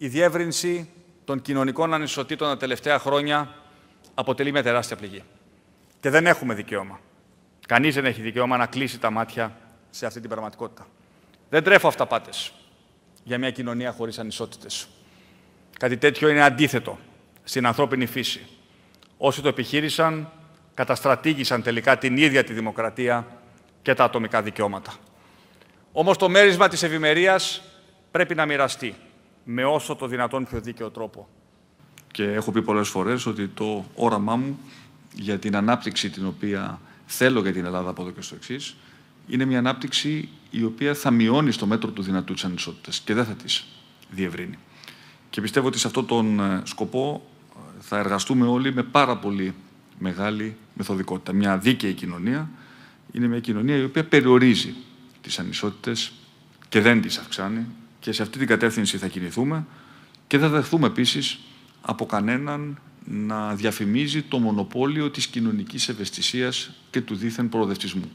Η διεύρυνση των κοινωνικών ανισοτήτων τα τελευταία χρόνια αποτελεί μια τεράστια πληγή. Και δεν έχουμε δικαίωμα. Κανείς δεν έχει δικαίωμα να κλείσει τα μάτια σε αυτή την πραγματικότητα. Δεν τρέφω αυταπάτες για μια κοινωνία χωρίς ανισότητες. Κάτι τέτοιο είναι αντίθετο στην ανθρώπινη φύση. Όσοι το επιχείρησαν, καταστρατήγησαν τελικά την ίδια τη δημοκρατία και τα ατομικά δικαιώματα. Όμως το μέρισμα της ευημερίας πρέπει να μοιραστεί με όσο το δυνατόν πιο δίκαιο τρόπο. Και έχω πει πολλές φορές ότι το όραμά μου για την ανάπτυξη την οποία θέλω για την Ελλάδα από εδώ και στο εξής, είναι μια ανάπτυξη η οποία θα μειώνει στο μέτρο του δυνατού τις ανισότητες και δεν θα τη διευρύνει. Και πιστεύω ότι σε αυτόν τον ε, σκοπό ε, θα εργαστούμε όλοι με πάρα πολύ μεγάλη μεθοδικότητα. Μια δίκαιη κοινωνία είναι μια κοινωνία η οποία περιορίζει τις ανισότητες και δεν τις αυξάνει, και σε αυτή την κατεύθυνση θα κινηθούμε και θα δεχθούμε επίσης από κανέναν να διαφημίζει το μονοπόλιο της κοινωνικής ευαισθησίας και του δίθεν προοδευτισμού.